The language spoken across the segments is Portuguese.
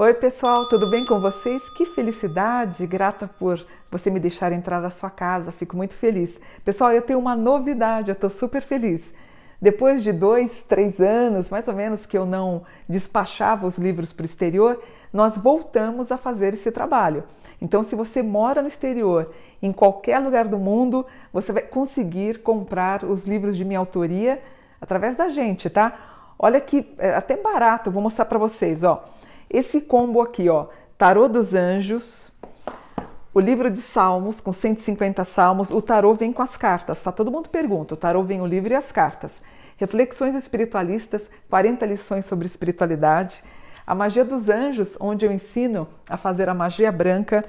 Oi, pessoal, tudo bem com vocês? Que felicidade! Grata por você me deixar entrar na sua casa, fico muito feliz. Pessoal, eu tenho uma novidade, eu estou super feliz. Depois de dois, três anos, mais ou menos, que eu não despachava os livros para o exterior, nós voltamos a fazer esse trabalho. Então, se você mora no exterior, em qualquer lugar do mundo, você vai conseguir comprar os livros de minha autoria através da gente, tá? Olha que é até barato, vou mostrar para vocês, ó. Esse combo aqui, ó, Tarô dos Anjos, o livro de Salmos com 150 salmos, o tarô vem com as cartas, tá? Todo mundo pergunta, o tarô vem o livro e as cartas. Reflexões espiritualistas, 40 lições sobre espiritualidade, a Magia dos Anjos, onde eu ensino a fazer a magia branca.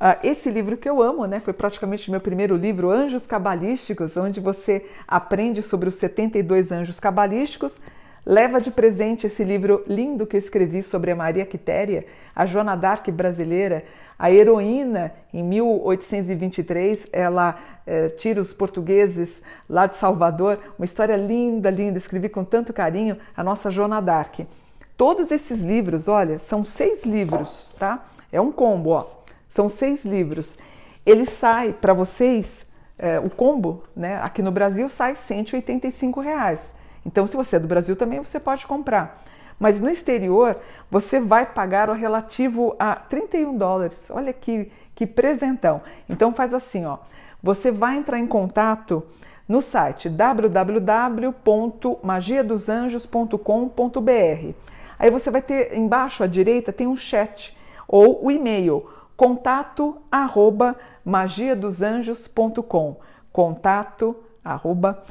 Ah, esse livro que eu amo, né? Foi praticamente meu primeiro livro, Anjos Cabalísticos, onde você aprende sobre os 72 anjos cabalísticos. Leva de presente esse livro lindo que eu escrevi sobre a Maria Quitéria, a Joana d'Arc brasileira, a heroína, em 1823, ela é, tira os portugueses lá de Salvador. Uma história linda, linda, escrevi com tanto carinho, a nossa Joana d'Arc. Todos esses livros, olha, são seis livros, tá? É um combo, ó. São seis livros. Ele sai para vocês, é, o combo, né? Aqui no Brasil sai 185 reais. Então, se você é do Brasil também, você pode comprar. Mas no exterior, você vai pagar o relativo a 31 dólares. Olha que, que presentão. Então, faz assim, ó. Você vai entrar em contato no site www.magiadosanjos.com.br. Aí você vai ter embaixo à direita tem um chat ou o e-mail contato arroba contato arroba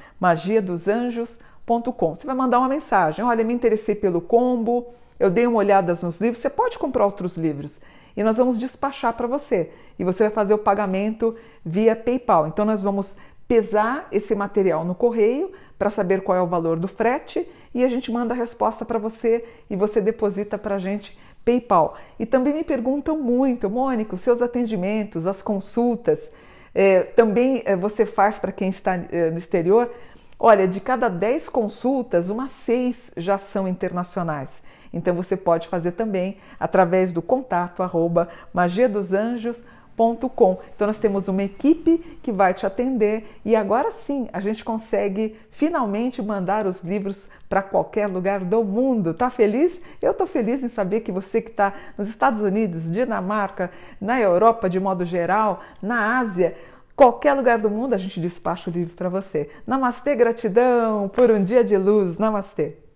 Você vai mandar uma mensagem, olha, me interessei pelo combo, eu dei uma olhada nos livros, você pode comprar outros livros e nós vamos despachar para você e você vai fazer o pagamento via PayPal. Então nós vamos pesar esse material no correio para saber qual é o valor do frete e a gente manda a resposta para você e você deposita para a gente PayPal. E também me perguntam muito, Mônica, os seus atendimentos, as consultas, é, também é, você faz para quem está é, no exterior? Olha, de cada 10 consultas, umas 6 já são internacionais. Então você pode fazer também através do contato arroba magiadosanjos.com então nós temos uma equipe que vai te atender e agora sim a gente consegue finalmente mandar os livros para qualquer lugar do mundo. Tá feliz? Eu tô feliz em saber que você que está nos Estados Unidos, Dinamarca, na Europa de modo geral, na Ásia, qualquer lugar do mundo a gente despacha o livro para você. Namastê, gratidão por um dia de luz. Namastê.